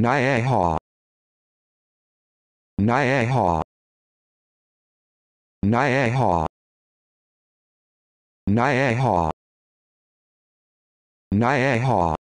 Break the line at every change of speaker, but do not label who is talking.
Nyaha Nyaha Nyaha Nyaha Nyaha